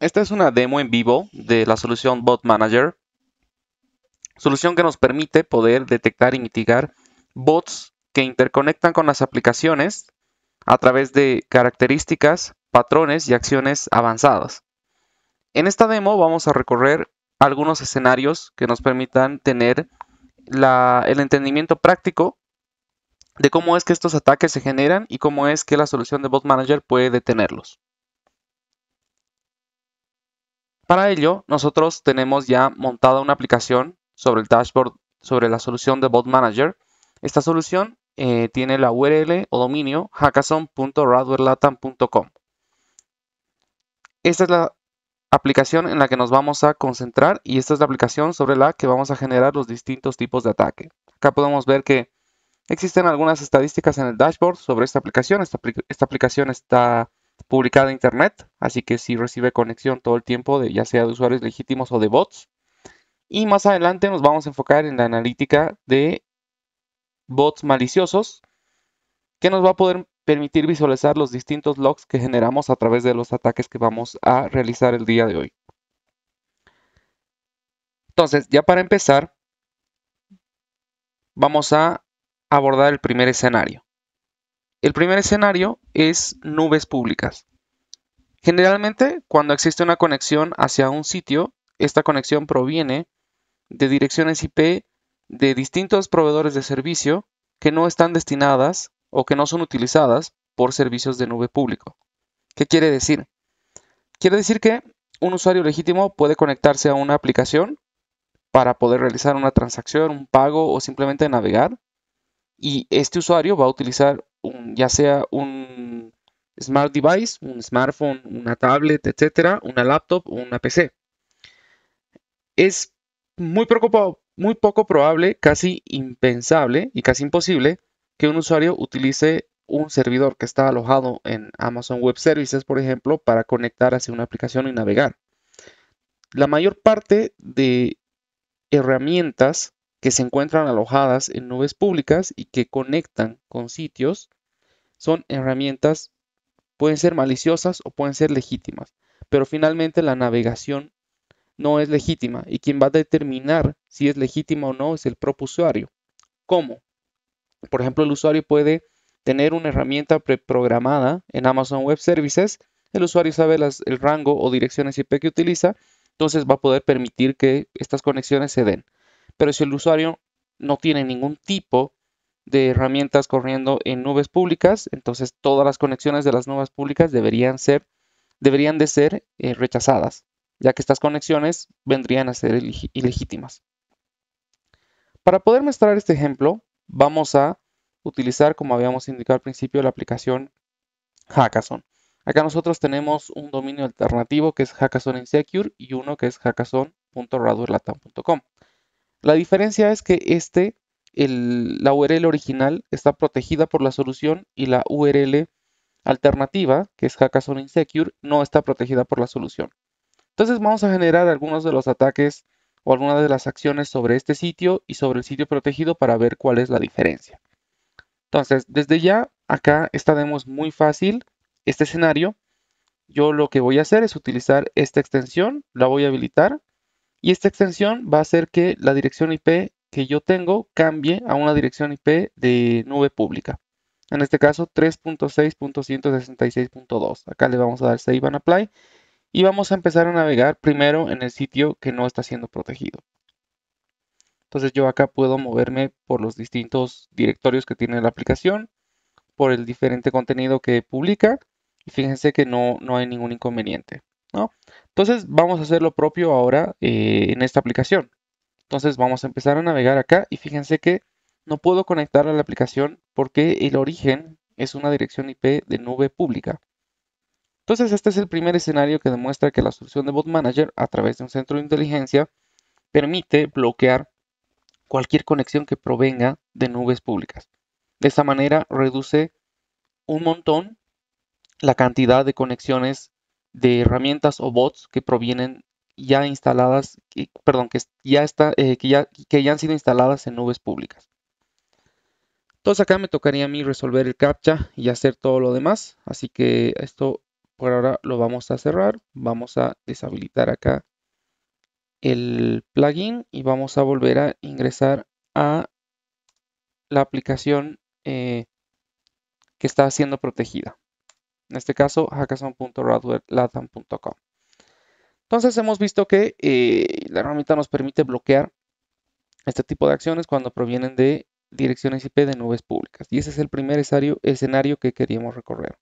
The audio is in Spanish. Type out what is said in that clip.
Esta es una demo en vivo de la solución Bot Manager, solución que nos permite poder detectar y mitigar bots que interconectan con las aplicaciones a través de características, patrones y acciones avanzadas. En esta demo vamos a recorrer algunos escenarios que nos permitan tener el entendimiento práctico de cómo es que estos ataques se generan y cómo es que la solución de Bot Manager puede detenerlos. Para ello, nosotros tenemos ya montada una aplicación sobre el dashboard, sobre la solución de Bot Manager. Esta solución eh, tiene la URL o dominio hackathon.radwarelatam.com Esta es la aplicación en la que nos vamos a concentrar y esta es la aplicación sobre la que vamos a generar los distintos tipos de ataque. Acá podemos ver que existen algunas estadísticas en el dashboard sobre esta aplicación. esta aplicación está publicada en Internet, así que si recibe conexión todo el tiempo, de, ya sea de usuarios legítimos o de bots. Y más adelante nos vamos a enfocar en la analítica de bots maliciosos, que nos va a poder permitir visualizar los distintos logs que generamos a través de los ataques que vamos a realizar el día de hoy. Entonces, ya para empezar, vamos a abordar el primer escenario. El primer escenario es nubes públicas. Generalmente, cuando existe una conexión hacia un sitio, esta conexión proviene de direcciones IP de distintos proveedores de servicio que no están destinadas o que no son utilizadas por servicios de nube público. ¿Qué quiere decir? Quiere decir que un usuario legítimo puede conectarse a una aplicación para poder realizar una transacción, un pago o simplemente navegar. Y este usuario va a utilizar ya sea un smart device, un smartphone, una tablet, etcétera, una laptop o una PC. Es muy poco, muy poco probable, casi impensable y casi imposible que un usuario utilice un servidor que está alojado en Amazon Web Services, por ejemplo, para conectar hacia una aplicación y navegar. La mayor parte de herramientas que se encuentran alojadas en nubes públicas y que conectan con sitios son herramientas Pueden ser maliciosas o pueden ser legítimas, pero finalmente la navegación no es legítima y quien va a determinar si es legítima o no es el propio usuario. ¿Cómo? Por ejemplo, el usuario puede tener una herramienta preprogramada en Amazon Web Services, el usuario sabe el rango o direcciones IP que utiliza, entonces va a poder permitir que estas conexiones se den. Pero si el usuario no tiene ningún tipo de herramientas corriendo en nubes públicas, entonces todas las conexiones de las nubes públicas deberían ser, deberían de ser eh, rechazadas, ya que estas conexiones vendrían a ser ilegítimas. Para poder mostrar este ejemplo, vamos a utilizar, como habíamos indicado al principio, la aplicación Hackathon. Acá nosotros tenemos un dominio alternativo que es Hackathon Insecure y uno que es hackathon.radurlatam.com. La diferencia es que este la URL original está protegida por la solución y la URL alternativa, que es Hackathon Insecure, no está protegida por la solución. Entonces vamos a generar algunos de los ataques o algunas de las acciones sobre este sitio y sobre el sitio protegido para ver cuál es la diferencia. Entonces, desde ya, acá estaremos muy fácil este escenario. Yo lo que voy a hacer es utilizar esta extensión, la voy a habilitar y esta extensión va a hacer que la dirección IP que yo tengo cambie a una dirección IP de nube pública. En este caso 3.6.166.2. Acá le vamos a dar Save and Apply y vamos a empezar a navegar primero en el sitio que no está siendo protegido. Entonces yo acá puedo moverme por los distintos directorios que tiene la aplicación, por el diferente contenido que publica y fíjense que no, no hay ningún inconveniente. ¿no? Entonces vamos a hacer lo propio ahora eh, en esta aplicación. Entonces vamos a empezar a navegar acá y fíjense que no puedo conectar a la aplicación porque el origen es una dirección IP de nube pública. Entonces este es el primer escenario que demuestra que la solución de Bot Manager a través de un centro de inteligencia permite bloquear cualquier conexión que provenga de nubes públicas. De esta manera reduce un montón la cantidad de conexiones de herramientas o bots que provienen ya instaladas, perdón, que ya, está, eh, que, ya, que ya han sido instaladas en nubes públicas. Entonces acá me tocaría a mí resolver el CAPTCHA y hacer todo lo demás. Así que esto por ahora lo vamos a cerrar. Vamos a deshabilitar acá el plugin y vamos a volver a ingresar a la aplicación eh, que está siendo protegida. En este caso, hackathon.radwarelatam.com entonces hemos visto que eh, la herramienta nos permite bloquear este tipo de acciones cuando provienen de direcciones IP de nubes públicas. Y ese es el primer escenario que queríamos recorrer.